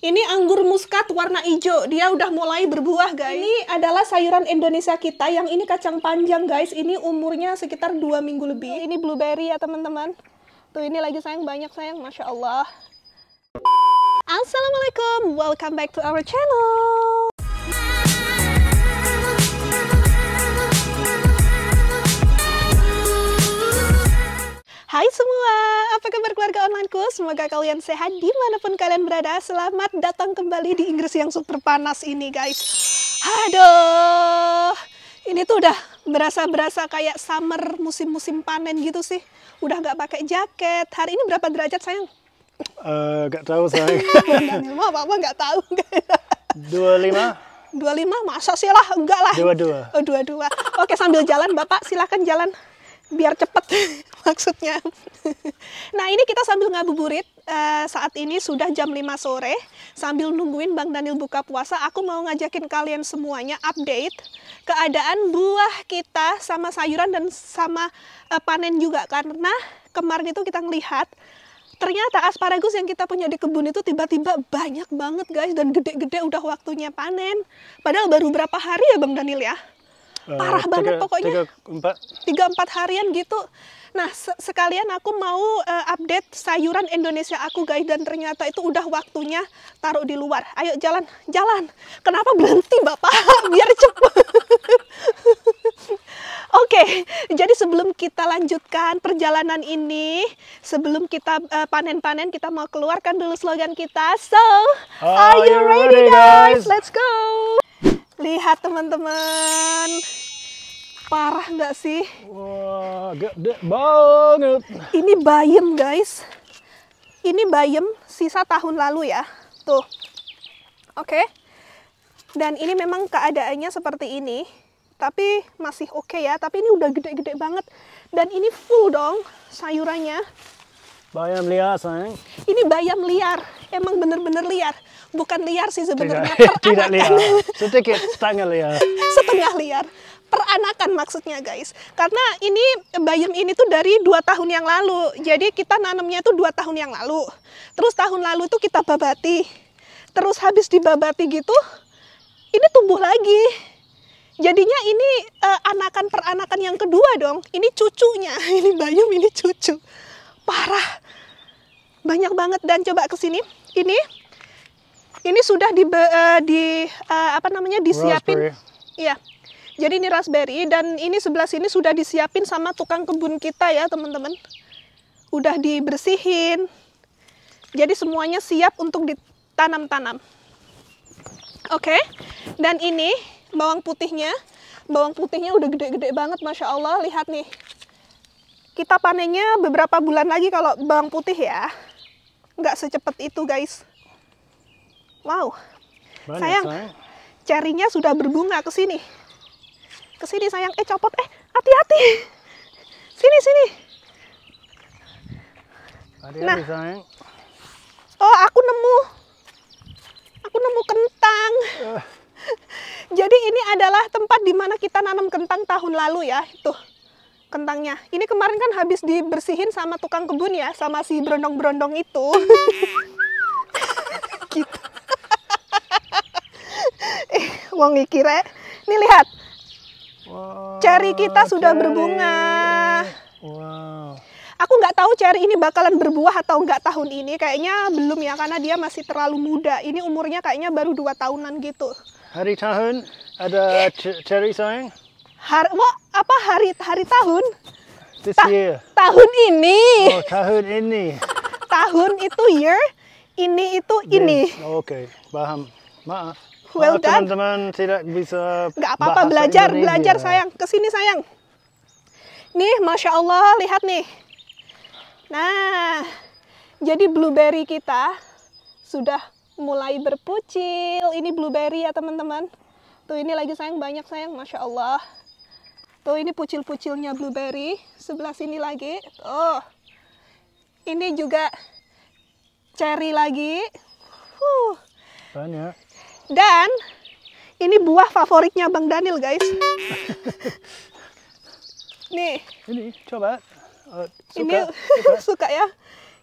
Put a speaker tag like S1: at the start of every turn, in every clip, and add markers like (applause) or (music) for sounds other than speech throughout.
S1: Ini anggur muskat warna hijau. Dia udah mulai berbuah, guys. Ini adalah sayuran Indonesia kita yang ini kacang panjang, guys. Ini umurnya sekitar dua minggu lebih. Ini blueberry ya, teman-teman. Tuh, ini lagi sayang banyak, sayang. Masya Allah. Assalamualaikum. Welcome back to our channel. Hai semua, apa kabar keluarga onlineku? Semoga kalian sehat dimanapun kalian berada. Selamat datang kembali di Inggris yang super panas ini guys. Aduh, ini tuh udah berasa-berasa kayak summer musim-musim panen gitu sih. Udah nggak pakai jaket. Hari ini berapa derajat sayang? Uh, eh, gak tahu sayang. apa apa nggak tahu. 25? (laughs) 25 masa sih lah enggak lah dua dua oh, dua dua oke sambil jalan bapak silahkan jalan biar cepet (laughs) maksudnya. nah ini kita sambil ngabuburit uh, saat ini sudah jam 5 sore sambil nungguin Bang Daniel buka puasa aku mau ngajakin kalian semuanya update keadaan buah kita sama sayuran dan sama uh, panen juga karena kemarin itu kita ngelihat ternyata asparagus yang kita punya di kebun itu tiba-tiba banyak banget guys dan gede-gede udah waktunya panen padahal baru berapa hari ya Bang Daniel ya Eh, parah tiga, banget pokoknya tiga empat tiga empat harian gitu nah se sekalian aku mau uh, update sayuran Indonesia aku guys dan ternyata itu udah waktunya taruh di luar ayo jalan jalan kenapa berhenti bapak (laughs) biar cepet (laughs) Oke, okay, jadi sebelum kita lanjutkan perjalanan ini, sebelum kita eh, panen-panen, uh, kita mau keluarkan dulu slogan kita. So, are, you ready, guys? Let's go! Lihat teman-teman. Parah nggak sih? Wah, gede banget. Ini bayam guys. Ini bayam sisa tahun lalu ya. Tuh. Oke. Dan ini memang keadaannya seperti ini. Tapi masih oke okay ya. Tapi ini udah gede-gede banget. Dan ini full dong sayurannya. Bayam liar, sayang. Ini bayam liar. Emang bener-bener liar bukan liar sih sebenarnya tidak, liar sedikit setengah liar (laughs) setengah liar peranakan maksudnya guys karena ini bayam ini tuh dari dua tahun yang lalu jadi kita nanamnya tuh dua tahun yang lalu terus tahun lalu tuh kita babati terus habis dibabati gitu ini tumbuh lagi jadinya ini uh, anakan peranakan yang kedua dong ini cucunya (laughs) ini bayam ini cucu parah banyak banget dan coba kesini ini ini sudah eh, di, uh, eh, di uh, apa namanya disiapin. ya. Jadi ini raspberry dan ini sebelah sini sudah disiapin sama tukang kebun kita ya teman-teman. Udah dibersihin. Jadi semuanya siap untuk ditanam-tanam. Oke. Dan ini bawang putihnya. Bawang putihnya udah gede-gede banget Masya Allah. Lihat nih. Kita panennya beberapa bulan lagi kalau bawang putih ya. Nggak secepat itu guys. Wow, Banyak, sayang, sayang, cerinya sudah berbunga ke sini. Ke sini sayang, eh copot, eh hati-hati. Sini, sini. Hati-hati nah, sayang. Oh, aku nemu. Aku nemu kentang. Uh. (laughs) Jadi ini adalah tempat di mana kita nanam kentang tahun lalu ya, itu kentangnya. Ini kemarin kan habis dibersihin sama tukang kebun ya, sama si berondong-berondong itu. (laughs) wong iki Nih lihat. Wow, Cherry kita sudah cherry. berbunga. Wow. Aku nggak tahu cherry ini bakalan berbuah atau nggak tahun ini. Kayaknya belum ya karena dia masih terlalu muda. Ini umurnya kayaknya baru dua tahunan gitu. Hari tahun ada cherry sayang? Har wah, apa hari hari tahun? This Ta year. Tahun ini. Oh, tahun ini. (laughs) tahun itu year, ini itu yes. ini. Oke, okay. paham. Maaf well oh, done. Teman-teman tidak bisa Gak apa-apa belajar, Indonesia. belajar sayang. Kesini sayang. Nih, masya Allah, lihat nih. Nah, jadi blueberry kita sudah mulai berpucil. Ini blueberry ya teman-teman. Tuh ini lagi sayang banyak sayang, masya Allah. Tuh ini pucil-pucilnya blueberry. Sebelah sini lagi. Oh, ini juga cherry lagi. Huh. Banyak. Dan ini buah favoritnya Bang Daniel, guys. (laughs) Nih. Ini coba. Uh, oh, suka, ini suka. (laughs) suka ya.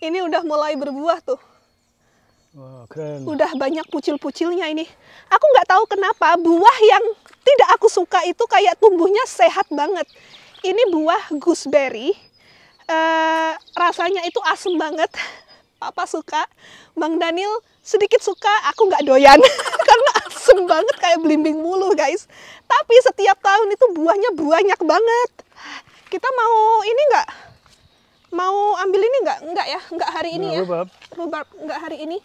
S1: Ini udah mulai berbuah tuh. Wow, keren. Udah banyak pucil-pucilnya ini. Aku nggak tahu kenapa buah yang tidak aku suka itu kayak tumbuhnya sehat banget. Ini buah gooseberry. Uh, rasanya itu asem banget. (laughs) Papa suka, Bang Daniel sedikit suka, aku nggak doyan banget kayak belimbing mulu guys. Tapi setiap tahun itu buahnya banyak banget. Kita mau ini nggak? Mau ambil ini nggak? Nggak ya? Nggak hari ini nah, ya? Rubab. Rubab nggak hari ini.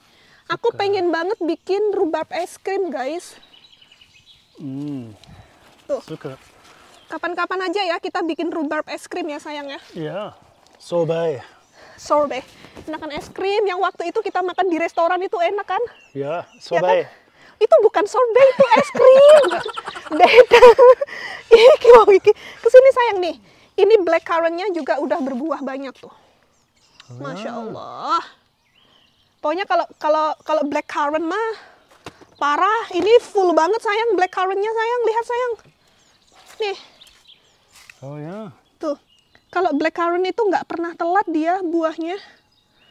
S1: Aku pengen banget bikin rubab es krim guys. Hmm. Tuh. Suka. Kapan-kapan aja ya kita bikin rhubarb es krim ya sayang ya. Iya. Sorbet. Sorbet. Enakan es krim yang waktu itu kita makan di restoran itu enak kan? Ya, sorbet. Ya kan? itu bukan sorbet itu es krim beda iki mau iki kesini sayang nih ini black currantnya juga udah berbuah banyak tuh oh, ya. masya allah pokoknya kalau kalau kalau black currant mah parah ini full banget sayang black currantnya sayang lihat sayang nih oh ya tuh kalau black currant itu nggak pernah telat dia buahnya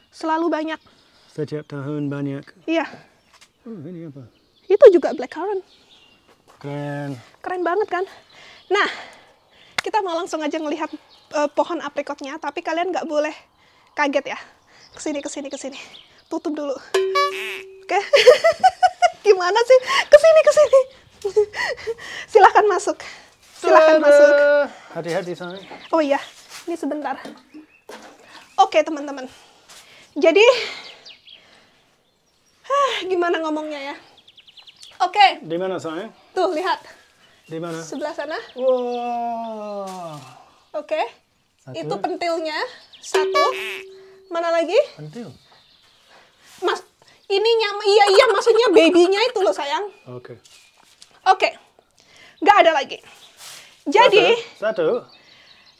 S1: selalu banyak setiap tahun banyak iya oh, ini apa itu juga black current Keren. Keren banget kan? Nah, kita mau langsung aja ngelihat uh, pohon aprikotnya, tapi kalian nggak boleh kaget ya. Kesini, kesini, kesini. Tutup dulu. Oke? Okay? (laughs) Gimana sih? Kesini, kesini. (laughs) Silahkan masuk. Silahkan Tada. masuk. Hati-hati, Oh iya, ini sebentar. Oke, okay, teman-teman. Jadi, huh, (sighs) gimana ngomongnya ya? Oke. Okay. Di mana sayang? Eh? Tuh lihat. Di mana? Sebelah sana. Wow. Oke. Okay. Itu pentilnya satu. Mana lagi? Pentil. Mas, ini ininya iya iya maksudnya babynya itu loh sayang. Oke. Okay. Oke. Okay. Nggak ada lagi. Jadi satu. satu.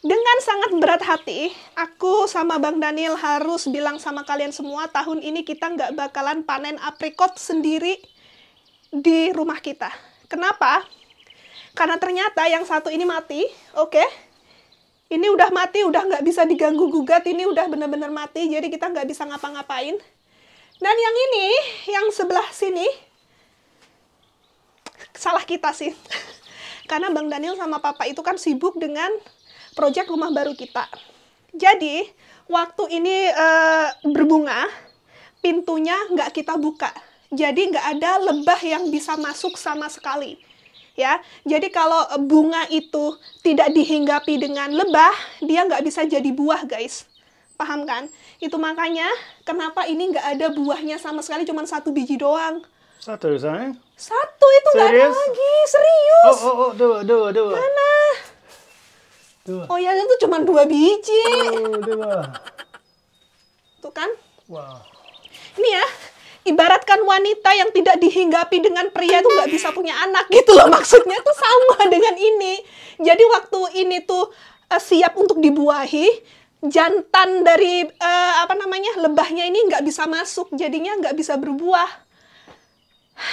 S1: Dengan sangat berat hati, aku sama Bang Daniel harus bilang sama kalian semua, tahun ini kita nggak bakalan panen aprikot sendiri di rumah kita. Kenapa? Karena ternyata yang satu ini mati, oke? Okay? Ini udah mati, udah nggak bisa diganggu gugat, ini udah bener-bener mati, jadi kita nggak bisa ngapa-ngapain. Dan yang ini, yang sebelah sini, salah kita sih. (laughs) Karena Bang Daniel sama Papa itu kan sibuk dengan proyek rumah baru kita. Jadi, waktu ini e, berbunga, pintunya nggak kita buka jadi nggak ada lebah yang bisa masuk sama sekali. Ya, jadi kalau eh, bunga itu tidak dihinggapi dengan lebah, dia nggak bisa jadi buah, guys. Paham kan? Itu makanya kenapa ini nggak ada buahnya sama sekali, cuma satu biji doang. Satu sayang? Satu itu nggak ada lagi, serius. Oh, oh, oh, dua, dua, dua. Mana? Dua. Oh ya, itu cuma dua biji. Oh, dua. Tuh kan? Wow. Ini ya, ibaratkan wanita yang tidak dihinggapi dengan pria itu nggak bisa punya anak gitu loh maksudnya tuh sama (laughs) dengan ini jadi waktu ini tuh uh, siap untuk dibuahi jantan dari uh, apa namanya lebahnya ini nggak bisa masuk jadinya nggak bisa berbuah (sighs)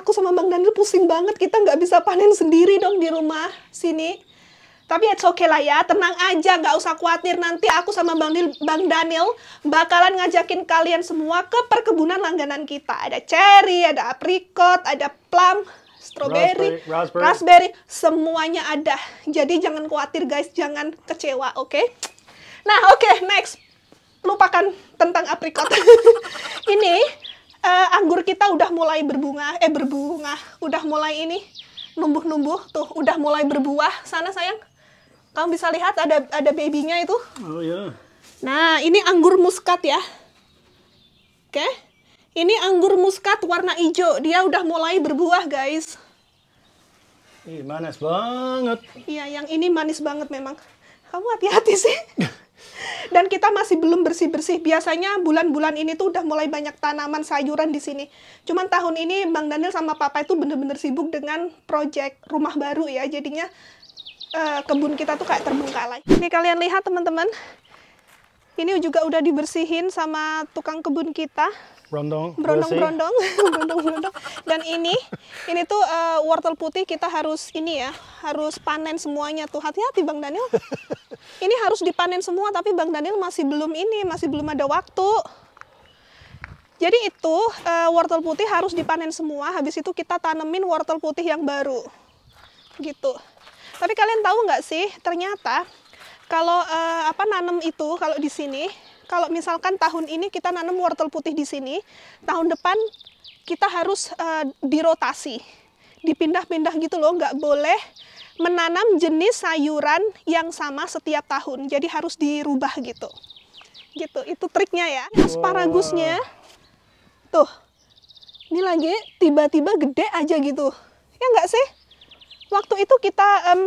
S1: aku sama bang Daniel pusing banget kita nggak bisa panen sendiri dong di rumah sini tapi it's okay lah ya, tenang aja, gak usah khawatir. Nanti aku sama Bang, Bang Daniel bakalan ngajakin kalian semua ke perkebunan langganan kita. Ada cherry, ada apricot, ada plum, strawberry, raspberry, raspberry. raspberry, semuanya ada. Jadi jangan khawatir guys, jangan kecewa, oke? Okay? Nah, oke, okay, next. Lupakan tentang apricot. (laughs) ini uh, anggur kita udah mulai berbunga, eh berbunga, udah mulai ini numbuh-numbuh tuh, udah mulai berbuah. Sana sayang. Kamu bisa lihat ada ada babynya itu. Oh ya. Nah, ini anggur muskat ya. Oke. Okay. Ini anggur muskat warna hijau. Dia udah mulai berbuah, guys. Ih, manis banget. Iya, yang ini manis banget memang. Kamu hati-hati sih. (laughs) Dan kita masih belum bersih-bersih. Biasanya bulan-bulan ini tuh udah mulai banyak tanaman sayuran di sini. Cuman tahun ini Bang Daniel sama Papa itu bener-bener sibuk dengan proyek rumah baru ya. Jadinya Eh, kebun kita tuh kayak terbengkalai. Ini kalian lihat teman-teman. Ini juga udah dibersihin sama tukang kebun kita. Brondong. Brondong brondong. (laughs) brondong brondong. Dan ini ini tuh uh, wortel putih kita harus ini ya, harus panen semuanya tuh. Hati-hati Bang Daniel. (laughs) ini harus dipanen semua tapi Bang Daniel masih belum ini, masih belum ada waktu. Jadi itu uh, wortel putih harus dipanen semua. Habis itu kita tanemin wortel putih yang baru. Gitu. Tapi kalian tahu nggak sih, ternyata kalau uh, apa nanam itu kalau di sini, kalau misalkan tahun ini kita nanam wortel putih di sini, tahun depan kita harus uh, dirotasi, dipindah-pindah gitu loh, nggak boleh menanam jenis sayuran yang sama setiap tahun. Jadi harus dirubah gitu. Gitu, itu triknya ya. Asparagusnya tuh. Ini lagi tiba-tiba gede aja gitu. Ya nggak sih? waktu itu kita um,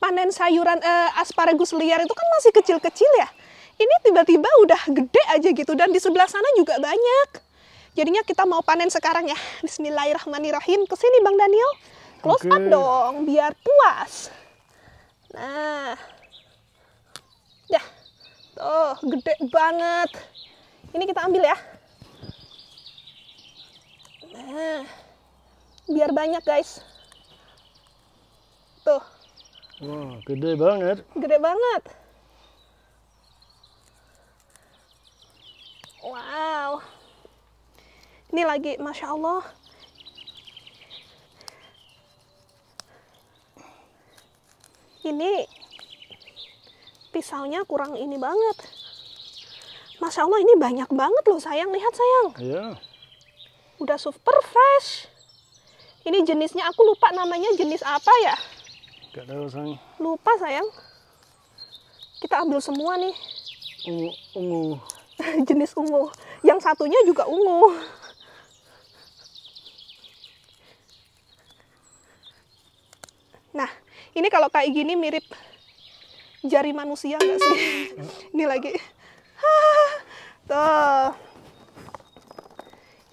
S1: panen sayuran uh, asparagus liar itu kan masih kecil-kecil ya. Ini tiba-tiba udah gede aja gitu dan di sebelah sana juga banyak. Jadinya kita mau panen sekarang ya. Bismillahirrahmanirrahim. Kesini Bang Daniel. Close okay. up dong biar puas. Nah. Ya. Tuh, gede banget. Ini kita ambil ya. Nah. Biar banyak guys. Tuh. Wah, gede banget. Gede banget. Wow. Ini lagi, Masya Allah. Ini pisaunya kurang ini banget. Masya Allah ini banyak banget loh sayang. Lihat sayang. Iya. Udah super fresh. Ini jenisnya aku lupa namanya jenis apa ya. Gak tahu sayang. Lupa sayang. Kita ambil semua nih. Ungu. ungu. (laughs) Jenis ungu. Yang satunya juga ungu. Nah, ini kalau kayak gini mirip jari manusia nggak sih? (laughs) ini lagi. (laughs) Tuh.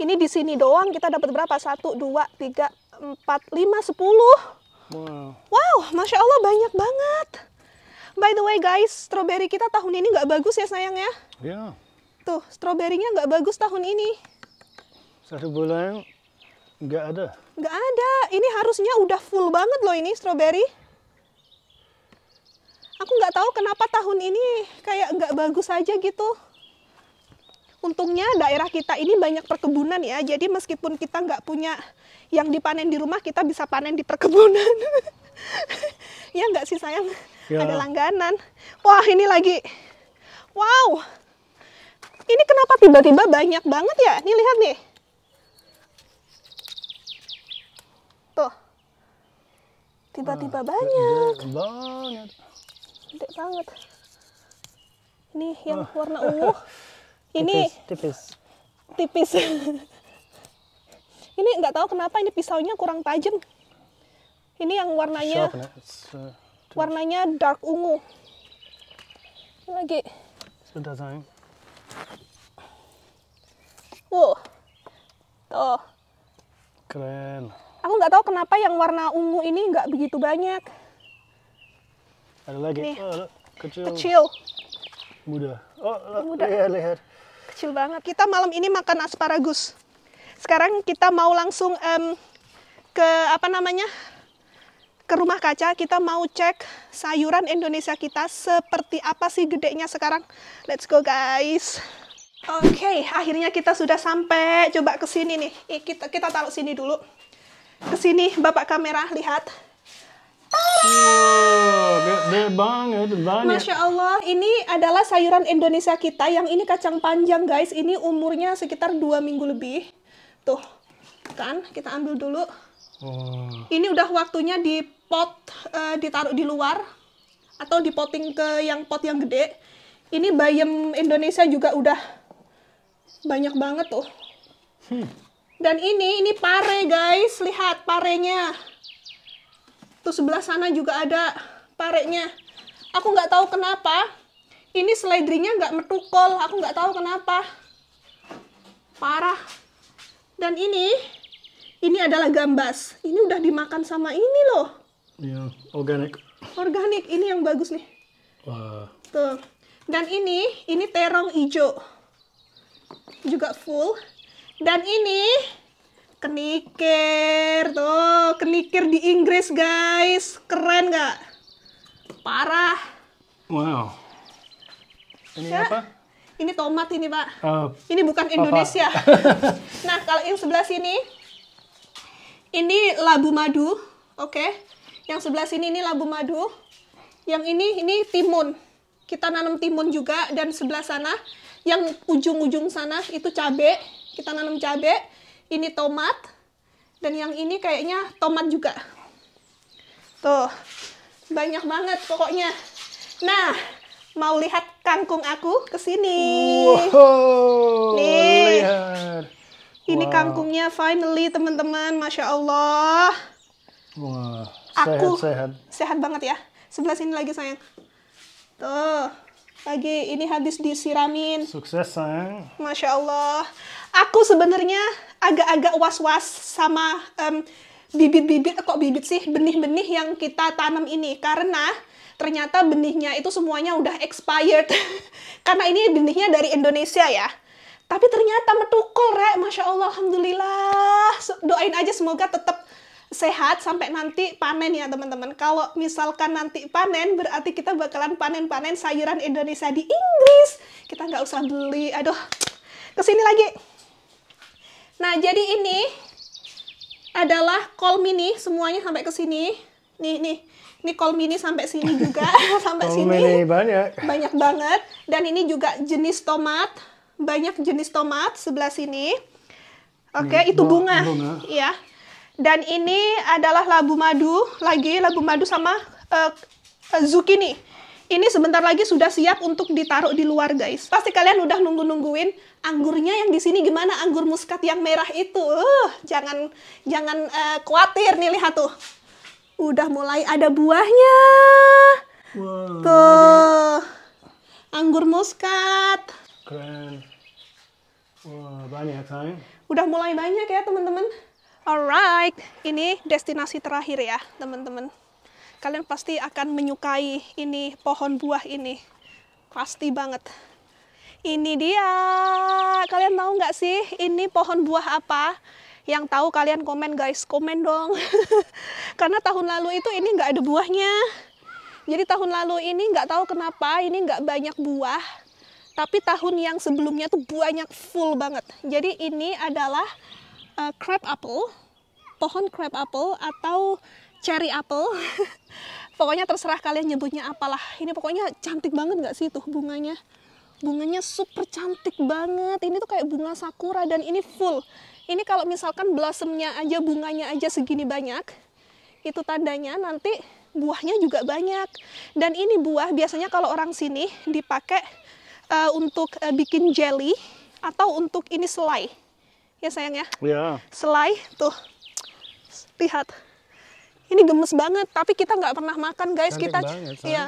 S1: Ini di sini doang kita dapat berapa? Satu, dua, tiga, empat, lima, sepuluh. Wow. Masya Allah banyak banget. By the way guys, stroberi kita tahun ini nggak bagus ya sayang ya? Iya. Tuh, stroberinya nggak bagus tahun ini. Satu bulan nggak ada. Nggak ada. Ini harusnya udah full banget loh ini stroberi. Aku nggak tahu kenapa tahun ini kayak nggak bagus aja gitu untungnya daerah kita ini banyak perkebunan ya. Jadi meskipun kita nggak punya yang dipanen di rumah, kita bisa panen di perkebunan. (laughs) ya nggak sih sayang? Ya. Ada langganan. Wah ini lagi, wow. Ini kenapa tiba-tiba banyak banget ya? Nih lihat nih. Tuh. Tiba-tiba ah, banyak. Banyak. Gede banget. Nih yang ah. warna ungu. (laughs) ini tipis tipis, tipis. ini nggak tahu kenapa ini pisaunya kurang tajam ini yang warnanya uh, warnanya dark ungu lagi sudah sayang wow tuh keren aku nggak tahu kenapa yang warna ungu ini nggak begitu banyak ada lagi Oh, kecil kecil muda oh, oh muda iya, Lihat, lihat kecil banget. Kita malam ini makan asparagus. Sekarang kita mau langsung um, ke apa namanya? ke rumah kaca kita mau cek sayuran Indonesia kita seperti apa sih gedenya sekarang. Let's go guys. Oke, okay, akhirnya kita sudah sampai. Coba ke sini nih. Kita kita taruh sini dulu. Ke sini Bapak kamera lihat gede banget, banyak. Masya Allah, ini adalah sayuran Indonesia kita yang ini kacang panjang guys. Ini umurnya sekitar dua minggu lebih. Tuh, kan kita ambil dulu. Oh. Ini udah waktunya di pot, uh, ditaruh di luar. Atau dipoting ke yang pot yang gede. Ini bayam Indonesia juga udah banyak banget tuh. Hmm. Dan ini, ini pare guys. Lihat parenya Terus sebelah sana juga ada pareknya. Aku nggak tahu kenapa. Ini slidingnya nggak metukol. Aku nggak tahu kenapa. Parah. Dan ini, ini adalah gambas. Ini udah dimakan sama ini loh. Iya, organik. Organik. Ini yang bagus nih. Wah. Tuh. Dan ini, ini terong hijau. Juga full. Dan ini kenikir tuh kenikir di Inggris guys keren nggak parah wow ini ya? apa ini tomat ini pak uh, ini bukan Indonesia (laughs) nah kalau yang sebelah sini ini labu madu oke okay. yang sebelah sini ini labu madu yang ini ini timun kita nanam timun juga dan sebelah sana yang ujung-ujung sana itu cabai kita nanam cabai ini tomat dan yang ini kayaknya tomat juga tuh banyak banget pokoknya nah mau lihat kangkung aku ke sini wow, nih lihat. ini wow. kangkungnya finally teman-teman masya allah wow, sehat, aku sehat sehat banget ya sebelah sini lagi sayang tuh lagi ini habis disiramin. Sukses sayang. Masya Allah. Aku sebenarnya agak-agak was-was sama bibit-bibit, um, kok bibit sih, benih-benih yang kita tanam ini. Karena ternyata benihnya itu semuanya udah expired. (laughs) Karena ini benihnya dari Indonesia ya. Tapi ternyata metukul, Rek. Masya Allah, Alhamdulillah. Doain aja semoga tetap sehat sampai nanti panen ya teman-teman. Kalau misalkan nanti panen berarti kita bakalan panen-panen sayuran Indonesia di Inggris. Kita nggak usah beli. Aduh, kesini lagi. Nah jadi ini adalah kol mini semuanya sampai ke sini. Nih nih. Ini kol mini sampai sini juga, (laughs) (laughs) sampai kol sini. Mini banyak. Banyak banget. Dan ini juga jenis tomat, banyak jenis tomat sebelah sini. Oke, okay, itu bunga. bunga. Iya. Dan ini adalah labu madu, lagi labu madu sama uh, zucchini. Ini sebentar lagi sudah siap untuk ditaruh di luar, guys. Pasti kalian udah nunggu-nungguin anggurnya yang di sini gimana anggur muskat yang merah itu. Uh, jangan jangan uh, khawatir nih lihat tuh. Udah mulai ada buahnya. Wow. Tuh. Anggur muskat. Keren. Wah, wow, banyak, kan. Udah mulai banyak ya, teman-teman. Alright, ini destinasi terakhir ya, teman-teman. Kalian pasti akan menyukai ini pohon buah ini. Pasti banget. Ini dia. Kalian tahu nggak sih ini pohon buah apa? Yang tahu kalian komen guys, komen dong. (laughs) Karena tahun lalu itu ini nggak ada buahnya. Jadi tahun lalu ini nggak tahu kenapa ini nggak banyak buah. Tapi tahun yang sebelumnya tuh banyak full banget. Jadi ini adalah uh, crab apple, pohon crab apple atau cherry apple. (laughs) pokoknya terserah kalian nyebutnya apalah. Ini pokoknya cantik banget nggak sih tuh bunganya? Bunganya super cantik banget. Ini tuh kayak bunga sakura dan ini full. Ini kalau misalkan blossomnya aja bunganya aja segini banyak, itu tandanya nanti buahnya juga banyak. Dan ini buah biasanya kalau orang sini dipakai uh, untuk uh, bikin jelly atau untuk ini selai ya sayang ya. Yeah. Selai tuh, lihat. Ini gemes banget, tapi kita nggak pernah makan guys. Cantik kita, banget, iya.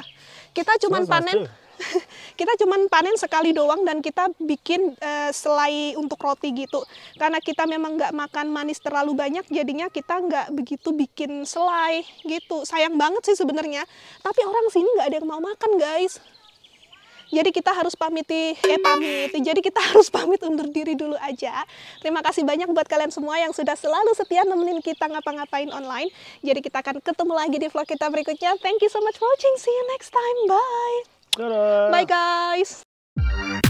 S1: kita cuman panen. (laughs) kita cuman panen sekali doang dan kita bikin uh, selai untuk roti gitu karena kita memang nggak makan manis terlalu banyak jadinya kita nggak begitu bikin selai gitu sayang banget sih sebenarnya tapi orang sini nggak ada yang mau makan guys jadi kita harus pamiti, eh pamiti. Jadi kita (laughs) harus pamit undur diri dulu aja. Terima kasih banyak buat kalian semua yang sudah selalu setia nemenin kita ngapa-ngapain online. Jadi kita akan ketemu lagi di vlog kita berikutnya. Thank you so much for watching. See you next time. Bye. Dadah. Bye guys.